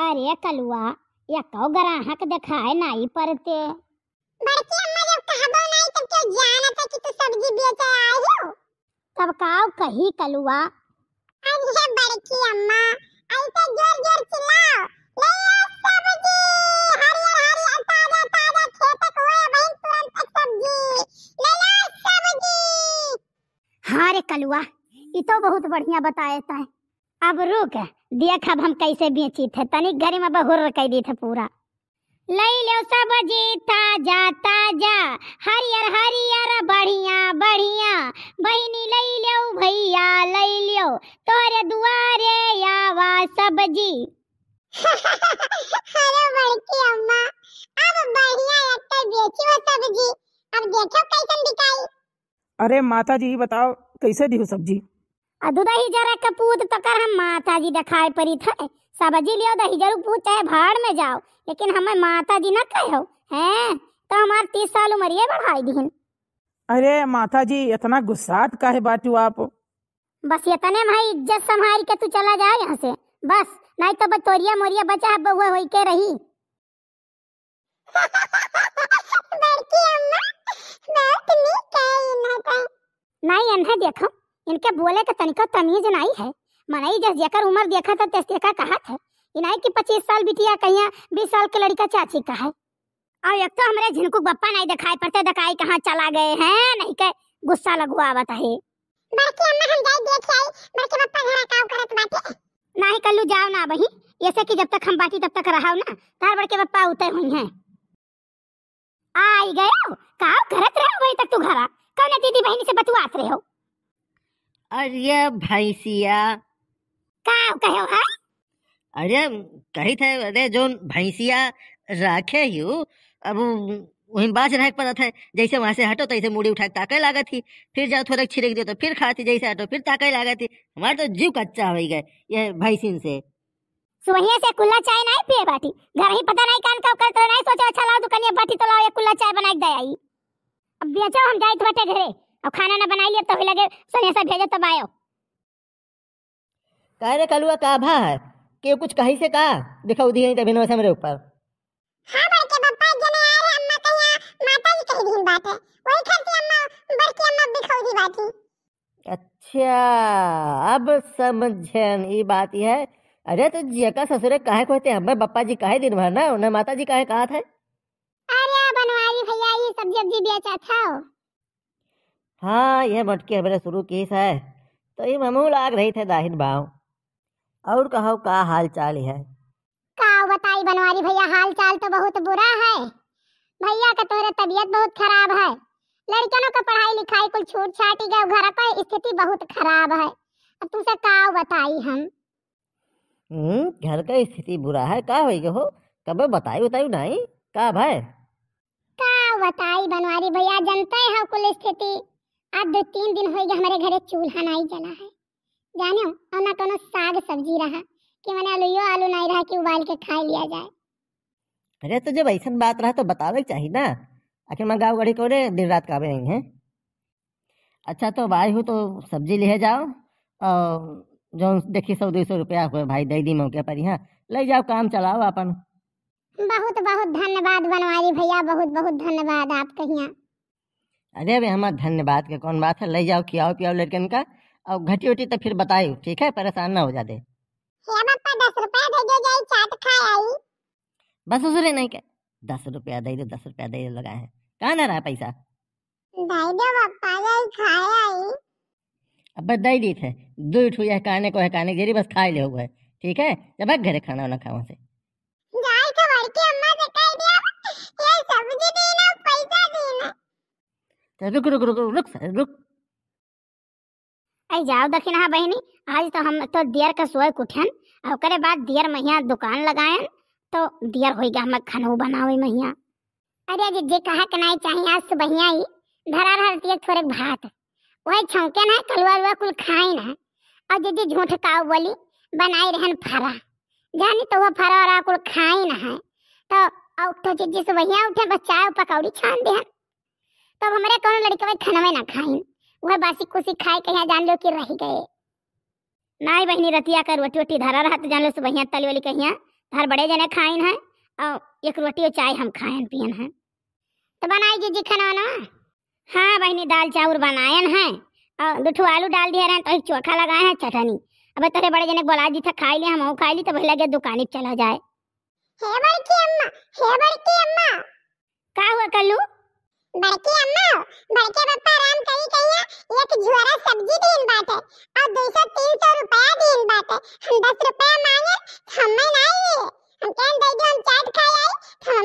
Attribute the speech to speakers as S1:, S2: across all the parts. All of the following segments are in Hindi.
S1: अरे कलुआ एको ग्राहक दिखाए नहीं पड़ते
S2: बड़की अम्मा जब कहबो नहीं तब क्यों जानत है कि तू सब्जी बेचे आई हो
S1: तब काव कही कलुआ
S2: अरे बड़की अम्मा ऐसे जोर जोर चिल्लाओ ले सब्जी हरियर हरियर ताजा ताजा खेतक हुए बहन तुरंत सब्जी ले लो सब्जी हाँ
S1: रे कलुआ ये तो बहुत बढ़िया बताया था अब रुक देख अब हम कैसे बेची थे तनिक घरे में बहुर कह दी थे पूरा लई लो सब जी ताजा ताजा हरियर हरियर बढ़िया बढ़िया बहनी ले लो भैया ले लो तोरे दुआरे आवा सब्जी
S2: हेलो बड़की अम्मा अब बढ़िया लगता बेची वो सब्जी अब देखो कैसे दिखाई
S1: अरे माता जी बताओ कैसे दी हो सब्जी दही जरा के पूत तकर हम माता जी दिखाए परित सब जी लियो दही जरू पूत चाहे भाड़ में जाओ लेकिन हमें माता जी ना कहो हैं तो हमार तीस साल ये बढ़ाई दीन
S2: अरे माता जी इतना गुस्सात काहे बाटू आप
S1: बस इतने भाई इज्जत संभाल के तू चला जा यहाँ से बस नहीं तो बतोरिया मोरिया बचा है बहुए होई के रही बड़की अम्मा मैं तो नहीं कही ना नहीं अन्हा देखो इनके बोले का तो तनिका तो तमीज नहीं है मनाई जस जेकर उम्र देखा था तो तस देखा कहा था इनाई की पच्चीस साल बिटिया कहिया बीस साल के लड़का चाची का है और एक तो हमारे झिनकू बप्पा नहीं दिखाई पड़ते दिखाई कहाँ चला गए हैं नहीं के गुस्सा लगुआवत है अम्मा हम देख आई घर करत बाटे कल्लू जाओ ना बही ऐसे कि जब तक हम बाटी तब तक रहा ना तार बड़के बप्पा उतर हुई हैं आई काव रहो वही तक तू घरा कौन दीदी बहनी से बतुआत रहे हो
S3: हाँ? अरे भैंसिया का कहो आ? अरे कही थे अरे जो भैंसिया रखे हु अब वही बाज रह पड़ा था जैसे वहां से हटो तैसे मुड़ी उठा के ताके लागत थी फिर जाओ थोड़ा छिड़क दियो तो फिर खाती जैसे हटो फिर ताके लागत थी हमारे तो जीव कच्चा हो गए ये भैंसिन से
S1: सुबहिया तो से कुल्ला चाय नहीं पिए बाटी घर ही पता नहीं कान का करत तो नहीं सोचा अच्छा लाओ दुकानिया बाटी तो लाओ ये कुल्ला चाय बना के दे आई अब बेचो हम जाई तो बटे घरे और खाना ना बनाई लिया तो ही लगे संयसा
S3: भेजे तब आयो कह रे कलुआ का भा है के कुछ कहीं से का दिखा उधी है तभी नवसम मेरे ऊपर
S2: हां के बप्पा जने आ रे अम्मा कहिया माता जी कही दिन बात है वही खाती अम्मा बड़की अम्मा दिखा उदी बात ही
S3: अच्छा अब समझन ये बात ही है अरे तो जिया जियका ससुरे काहे कहते हैं हमें बप्पा जी कहे दिन भर ना उन्हें माता जी कहे कहा था
S2: अरे बनवारी भैया ये सब्जी सब्जी बेचा था
S3: हाँ यह मटकी हमने शुरू की है तो ये ममू लाग रही थे दाहिन बाव और कहो का हाल चाल है
S2: का बताई बनवारी भैया हाल चाल तो बहुत बुरा है भैया का तोरे तबीयत बहुत खराब है लड़कियों का पढ़ाई लिखाई कुल छूट छाटी गया घर पर स्थिति बहुत खराब है अब तुमसे का बताई हम
S3: हम्म घर का स्थिति बुरा है का होई हो कब बताई बताई नहीं का भाई
S2: का बताई बनवारी भैया जनता है कुल स्थिति आज दो तीन दिन हो गए हमारे घरे चूल्हा नहीं जला है जाने और ना कोनो साग सब्जी रहा कि मैंने आलू यो आलू नहीं रहा कि उबाल के खा लिया जाए
S3: अरे तो जब ऐसा बात रहा तो बतावे चाहिए ना आखिर मैं गाँव गढ़ी को दिन रात काबे नहीं है अच्छा तो भाई हो तो सब्जी ले जाओ और जो देखिए सौ दो सौ रुपया भाई दे दी मौके पर यहाँ ले जाओ काम चलाओ अपन बहुत बहुत धन्यवाद बनवारी भैया बहुत बहुत धन्यवाद आप यहाँ अरे अबे हमारा धन्यवाद के कौन बात है ले जाओ खियाओ पियाओ लड़कन का और घटी उटी तो फिर बताए ठीक है परेशान ना हो जाते हाँ, बस उसे नहीं क्या दस रुपया दे दो दस रुपया दे लगा है कहाँ ना रहा पैसा अब दे दी थे दो ठू है कहने को है कहने गिरी बस खाए ले हुए ठीक है जब घरे खाना वाना खाओ से
S2: जाए तो बड़की अम्मा से कह दिया ये सब्जी देना पैसा
S3: रुक रुक रुक रुक रुक
S1: आई जाओ दखिन हाँ बहनी आज तो हम तो दियर का सोए कुठन और करे बाद दियर महिया दुकान लगायन तो दियर होएगा हम खानू बनावे महिया अरे जे जे
S2: कहा के नहीं चाहिए आज सुबहिया ही धरा रहल दियर थोड़े भात वही छौके ना कलवा उलवा कुल खाई ना और जे जे झूठ का बोली बनाई रहन फरा जानी तो वो फरा और कुल खाई ना है तो और तो जे जे सुबहिया उठे बस चाय पकौड़ी छान दे देहन तब हमारे कौन लड़के खाना में ना खाई वह बासी कुसी खाए के यहाँ
S1: जान लो कि रह गए नाई बहनी रतिया का रोटी वोटी धरा रहा तो जान लो सुबह बहिया तली वाली कहिया धर बड़े जने खाइन है और एक रोटी और चाय हम खाएन पियन है तो बनाएगी जी खाना ना हाँ बहनी दाल चावल बनायन है और दुठू आलू डाल दिया रहे तो चोखा लगाए हैं चटनी अब तेरे बड़े जने बोला जी था खाई लिया हम खाई ली तो भले गया दुकान चला जाए
S2: हे बड़की अम्मा हे बड़की अम्मा का हुआ कल्लू बड़के अम्मा बड़के पापा राम कही कहिया एक झुआरा सब्जी बात है और दूसरा तीन सौ रुपया बात है हम दस रुपया मांगे हमें ना है हम कहन दई दो हम चाट खाई आई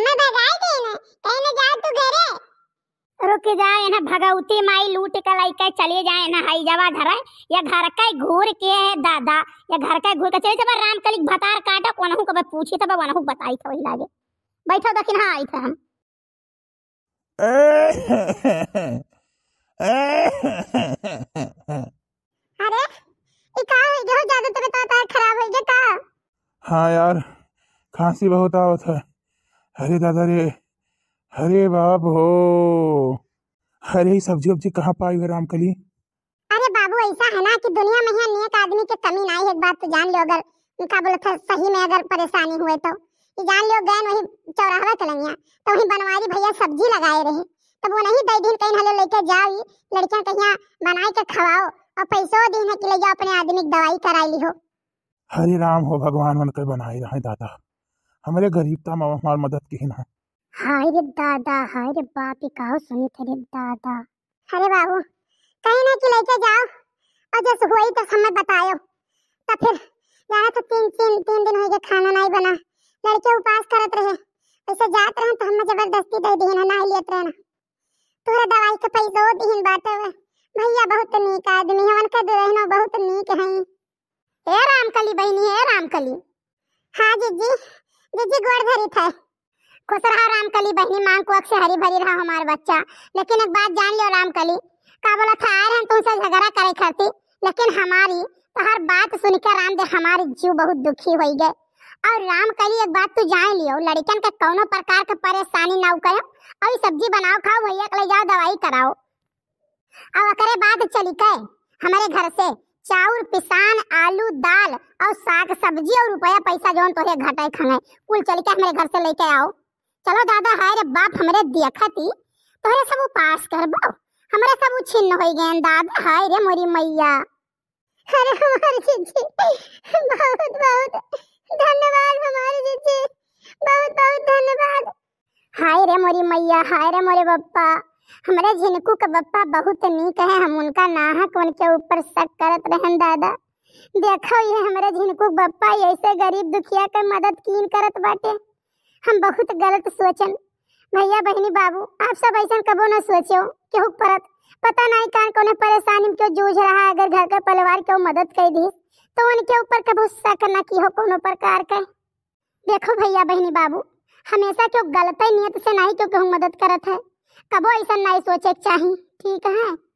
S1: तो भगाए भगाई देने कहीं ना जाओ तू घरे रुक जाए ना भगवती माई लूट कर लाई कर चले जाए ना हाई जवा धरा या घर का घूर के है दादा या घर का घूर के चले जब राम कलिक भतार काटो कोनहू कब पूछी तब तो वनहू बताई थवही तो लागे बैठो दखिन हां आई थे हम अरे तो
S2: का हो गया जादू तो बताता खराब हो गया था
S1: हाँ यार खांसी बहुत आवत है अरे दादा रे अरे बाप हो अरे सब्जी वब्जी कहाँ पाई है रामकली
S2: अरे बाबू ऐसा है ना कि दुनिया में नेक आदमी की कमी ना एक बात तो जान लो अगर का बोलता सही में अगर परेशानी हुए तो जान लोग गए वही चौराहवा चलनिया तो वही बनवारी भैया सब्जी लगाए रहे तब वो नहीं दई दिन कहीं हलो लेके जाओ लड़कियां कहिया बनाई के खवाओ और पैसो दिन है कि ले जाओ अपने आदमी की दवाई कराई ली हो
S1: हरे राम हो भगवान मन कर बनाई रहे दादा हमारे गरीबता में हमार मदद की ना
S2: हाय रे दादा हाय रे बाप कहो सुनी थे रे दादा अरे बाबू कहीं ना कि लेके जाओ और जैसे हुई तो हमें बतायो तो फिर जाना तो तीन तीन तीन दिन हो गए खाना नहीं बना लड़के उपास करत रहे ऐसे जात रहे तो हम जबरदस्ती दे दिए ना लेत रहे ना तोरे दवाई के पैसा दिन बात भैया बहुत नीक आदमी हवन के दुरहनो बहुत नीक है ए रामकली बहनी है रामकली हां जी जी जी जी गोड़ धरी था खुश रहा रामकली बहनी मां को अक्षर हरी भरी रहा हमारा बच्चा लेकिन एक बात जान लियो रामकली का बोला था आ रहे तुमसे झगड़ा करे खाती लेकिन हमारी तो हर बात सुनकर राम दे हमारी जीव बहुत दुखी हो गई और राम कली एक बात तू जान लियो लड़कन के कोनो प्रकार के परेशानी ना करो और सब्जी बनाओ खाओ भैया के ले जाओ दवाई कराओ और अकरे बाद चली कहे हमारे घर से चाउर पिसान आलू दाल और साग सब्जी और रुपया पैसा जोन तोहे घटाए खाने कुल चली के हमारे घर से लेके आओ चलो दादा हाय रे बाप हमरे देखती तोरे सब उपास करबो हमरे सब छिन्न हो गए दादा हाय रे मोरी मैया अरे हमार जी बहुत बहुत धन्यवाद हमारे जीजी बहुत बहुत धन्यवाद हाय रे मोरी मैया हाय रे मोरे बप्पा हमारे झिनकू का बप्पा बहुत नीक है हम उनका नाहक उनके ऊपर शक करत रहन दादा देखो ये हमारे झिनकू बप्पा ऐसे गरीब दुखिया का मदद कीन करत बाटे हम बहुत गलत सोचन भैया बहनी बाबू आप सब ऐसा कबो ना सोचो क्यों परत पता नहीं कान कौन परेशानी में क्यों जूझ रहा है अगर घर का परिवार क्यों मदद कर दी तो उनके ऊपर कब गुस्सा करना की हो कोनो प्रकार के देखो भैया बहनी बाबू हमेशा क्यों गलत नियत से नहीं क्योंकि हम मदद करत है कबो ऐसा नहीं सोचे चाहिए ठीक है